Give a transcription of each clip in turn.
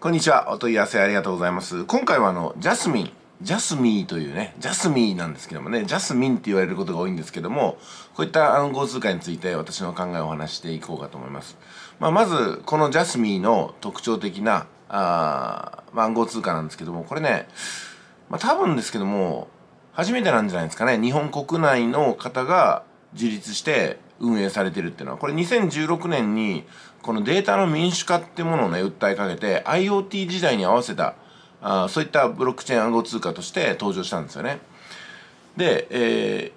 こんにちは。お問い合わせありがとうございます。今回はあの、ジャスミン。ジャスミーというね、ジャスミーなんですけどもね、ジャスミンって言われることが多いんですけども、こういった暗号通貨について私の考えをお話していこうかと思います。まあ、まず、このジャスミーの特徴的な、あまあ、暗号通貨なんですけども、これね、まあ、多分ですけども、初めてなんじゃないですかね。日本国内の方が自立して、運営されてるっていうのはこれ2016年にこのデータの民主化ってものをね訴えかけて IoT 時代に合わせたあそういったブロックチェーン暗号通貨として登場したんですよね。で、え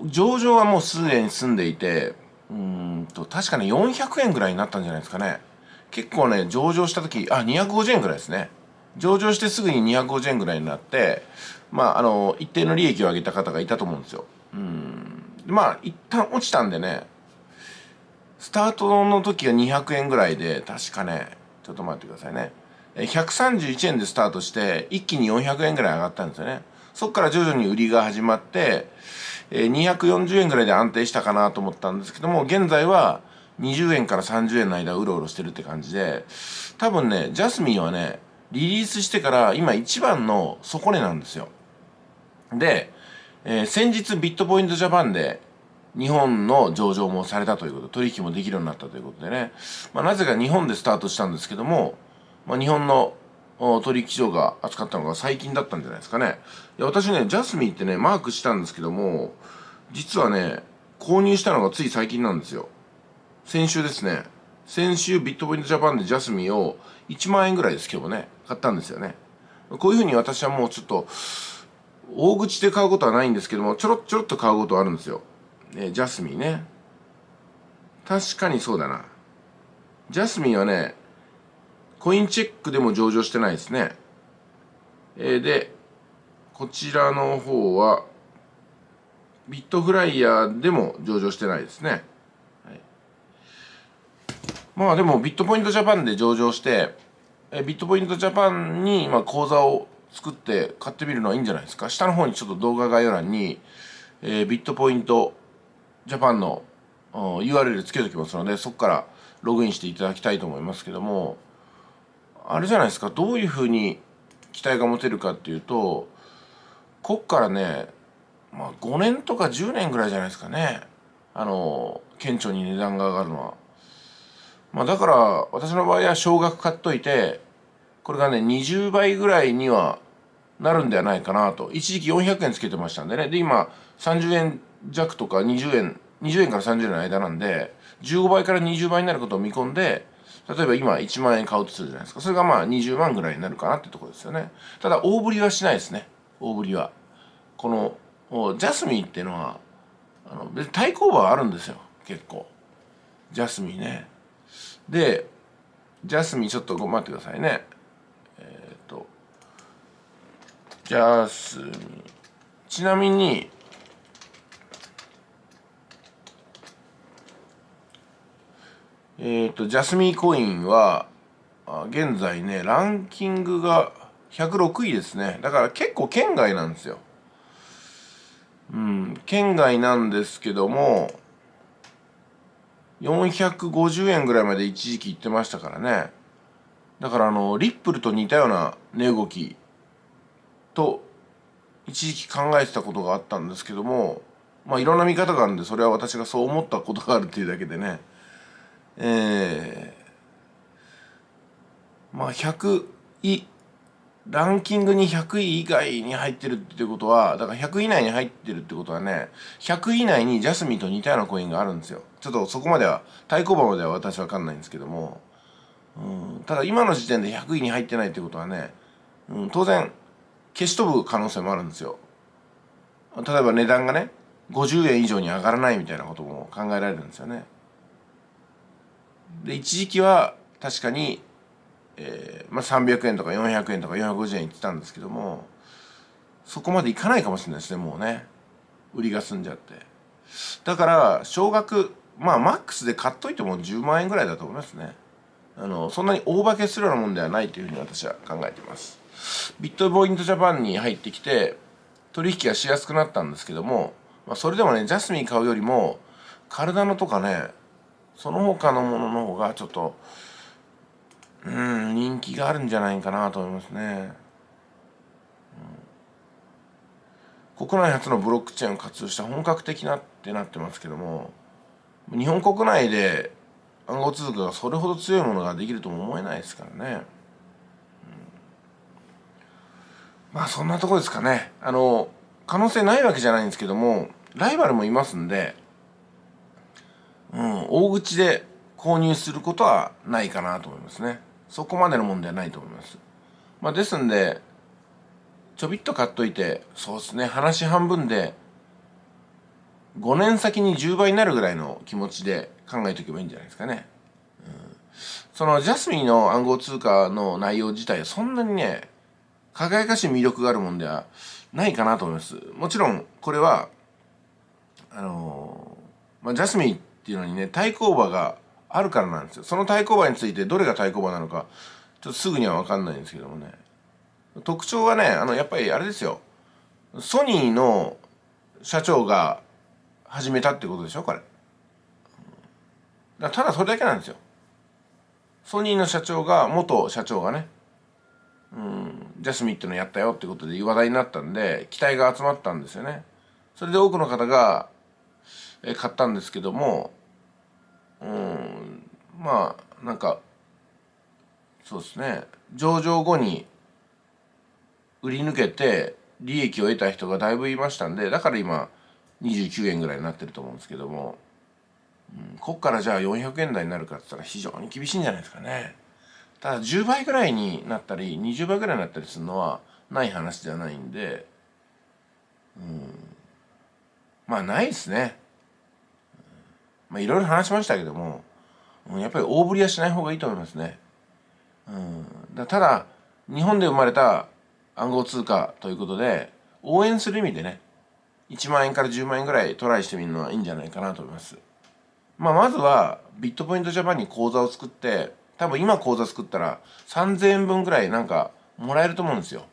ー、上場はもうすでに済んでいてうんと確かね400円ぐらいになったんじゃないですかね。結構ね上場した時あ250円ぐらいですね。上場してすぐに250円ぐらいになってまああの一定の利益を上げた方がいたと思うんですよ。うんまあ一旦落ちたんでねスタートの時が200円ぐらいで確かねちょっと待ってくださいね131円でスタートして一気に400円ぐらい上がったんですよねそっから徐々に売りが始まって240円ぐらいで安定したかなと思ったんですけども現在は20円から30円の間うろうろしてるって感じで多分ねジャスミンはねリリースしてから今一番の底値なんですよでえー、先日ビットポイントジャパンで日本の上場もされたということ取引もできるようになったということでね、まあ、なぜか日本でスタートしたんですけども、まあ、日本の取引所が扱ったのが最近だったんじゃないですかねいや私ねジャスミーってねマークしたんですけども実はね購入したのがつい最近なんですよ先週ですね先週ビットポイントジャパンでジャスミンを1万円ぐらいです今日もね買ったんですよねこういうふうに私はもうちょっと大口で買うことはないんですけどもちょろちょろっと買うことはあるんですよ、ね、ジャスミンね確かにそうだなジャスミンはねコインチェックでも上場してないですね、えー、でこちらの方はビットフライヤーでも上場してないですね、はい、まあでもビットポイントジャパンで上場してえビットポイントジャパンに今口座を作って買ってみるのはいいんじゃないですか下の方にちょっと動画概要欄に、えー、ビットポイントジャパンの URL つけときますのでそこからログインしていただきたいと思いますけどもあれじゃないですかどういうふうに期待が持てるかっていうとこっからね、まあ、5年とか10年ぐらいじゃないですかねあの顕著に値段が上がるのは。まあ、だから私の場合は少額買っといてこれがね20倍ぐらいにはなるんではないかなと一時期400円つけてましたんでねで今30円弱とか20円20円から30円の間なんで15倍から20倍になることを見込んで例えば今1万円買うとするじゃないですかそれがまあ20万ぐらいになるかなってとこですよねただ大振りはしないですね大振りはこのジャスミンっていうのはあの別に対抗馬はあるんですよ結構ジャスミンねでジャスミンちょっとご待ってくださいねジャスミンちなみにえっ、ー、とジャスミーコインは現在ねランキングが106位ですねだから結構県外なんですようん県外なんですけども450円ぐらいまで一時期行ってましたからねだからあのリップルと似たような値動きと一時期考えてたことがあったんですけどもまあいろんな見方があるんでそれは私がそう思ったことがあるっていうだけでねえー、まあ100位ランキングに100位以外に入ってるってことはだから100位以内に入ってるってことはね100位以内にジャスミンと似たようなコインがあるんですよちょっとそこまでは対抗馬までは私は分かんないんですけども、うん、ただ今の時点で100位に入ってないってことはね、うん、当然消し飛ぶ可能性もあるんですよ例えば値段がね50円以上に上がらないみたいなことも考えられるんですよねで一時期は確かに、えーまあ、300円とか400円とか450円いってたんですけどもそこまでいかないかもしれないですねもうね売りが済んじゃってだから少額まあマックスで買っといても10万円ぐらいだと思いますねあのそんなに大化けするようなもんではないというふうに私は考えていますビットポイントジャパンに入ってきて、取引がしやすくなったんですけども、まあ、それでもね、ジャスミン買うよりも、カルダノとかね、その他のものの方がちょっと、うん、人気があるんじゃないかなと思いますね。国内初のブロックチェーンを活用した本格的なってなってますけども、日本国内で暗号通貨がそれほど強いものができるとも思えないですからね。まあそんなとこですかねあの可能性ないわけじゃないんですけどもライバルもいますんで、うん、大口で購入することはないかなと思いますねそこまでのもんではないと思いますまあですんでちょびっと買っといてそうですね話半分で5年先に10倍になるぐらいの気持ちで考えておけばいいんじゃないですかね、うん、そのジャスミンの暗号通貨の内容自体はそんなにね輝かしい魅力があるもんではないかなと思います。もちろん、これは、あのー、まあ、ジャスミンっていうのにね、対抗馬があるからなんですよ。その対抗馬についてどれが対抗馬なのか、ちょっとすぐにはわかんないんですけどもね。特徴はね、あの、やっぱりあれですよ。ソニーの社長が始めたってことでしょ、これ。だただそれだけなんですよ。ソニーの社長が、元社長がね、うん、ジャスミってのやったよってことで話題になったんで期待が集まったんですよねそれで多くの方が、え買ったんですけどもうんまあなんかそうですね上場後に売り抜けて利益を得た人がだいぶいましたんでだから今29円ぐらいになってると思うんですけども、うん、こっからじゃあ400円台になるかって言ったら非常に厳しいんじゃないですかね。ただ10倍ぐらいになったり20倍ぐらいになったりするのはない話じゃないんでうんまあないですねまあいろいろ話しましたけどもやっぱり大振りはしない方がいいと思いますねうんだただ日本で生まれた暗号通貨ということで応援する意味でね1万円から10万円ぐらいトライしてみるのはいいんじゃないかなと思いますまあまずはビットポイントジャパンに口座を作って多分今口座作ったら3000円分ぐらいなんかもらえると思うんですよ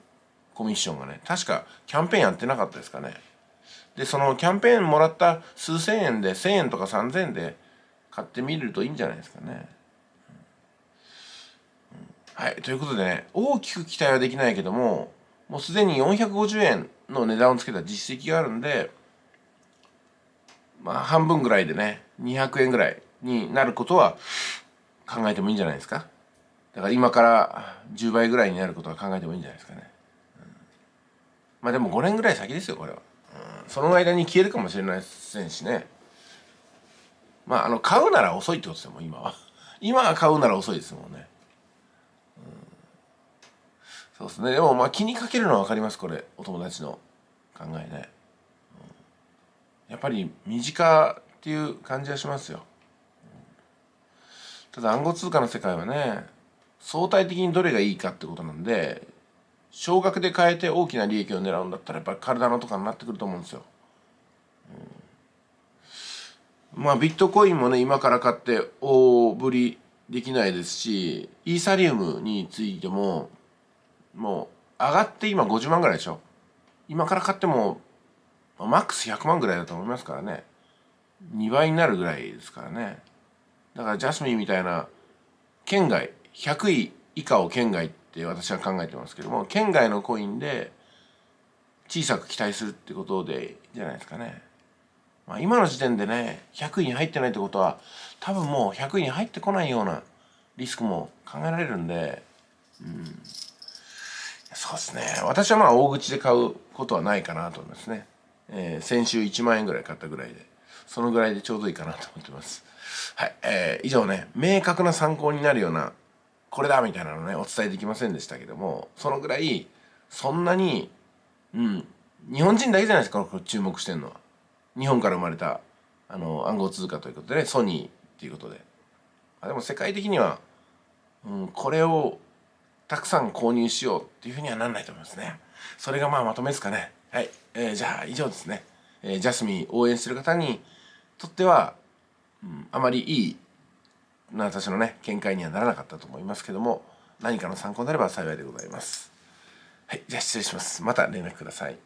コミッションがね確かキャンペーンやってなかったですかねでそのキャンペーンもらった数千円で1000円とか3000円で買ってみるといいんじゃないですかねはい、ということでね、大きく期待はできないけども、もうすでに450円の値段をつけた実績があるんで、まあ半分ぐらいでね、200円ぐらいになることは考えてもいいんじゃないですかだから今から10倍ぐらいになることは考えてもいいんじゃないですかね、うん、まあでも5年ぐらい先ですよこれは、うん、その間に消えるかもしれませんしねまああの買うなら遅いってことですよもう今は 今は買うなら遅いですもんね、うん、そうですねでもまあ気にかけるのは分かりますこれお友達の考えね、やっぱり身近っていう感じはしますよただ暗号通貨の世界はね相対的にどれがいいかってことなんで少額で変えて大きな利益を狙うんだったらやっぱりカルダノとかになってくると思うんですよ。うん、まあビットコインもね今から買って大振りできないですしイーサリウムについてももう上がって今50万ぐらいでしょ。今から買ってもマックス100万ぐらいだと思いますからね。2倍になるぐらいですからね。だからジャスミンみたいな県外100位以下を県外って私は考えてますけども県外のコインで小さく期待するってことでじゃないですかね。まあ、今の時点でね100位に入ってないってことは多分もう100位に入ってこないようなリスクも考えられるんで、うん、そうですね私はまあ大口で買うことはないかなと思いますね、えー、先週1万円ぐらい買ったぐらいでそのぐらいでちょうどいいかなと思ってますはい、えー、以上ね、明確な参考になるような、これだみたいなのね、お伝えできませんでしたけども、そのぐらい、そんなに、うん、日本人だけじゃないですか、これ注目してるのは。日本から生まれた、あの、暗号通貨ということでね、ソニーっていうことで。あでも世界的には、うん、これをたくさん購入しようっていうふうにはなんないと思いますね。それがまあまとめですかね。はい。えー、じゃあ以上ですね。えー、ジャスミン応援してる方にとってはうん、あまりいい私のね見解にはならなかったと思いますけども何かの参考になれば幸いでございます。はい、じゃあ失礼します。また連絡ください。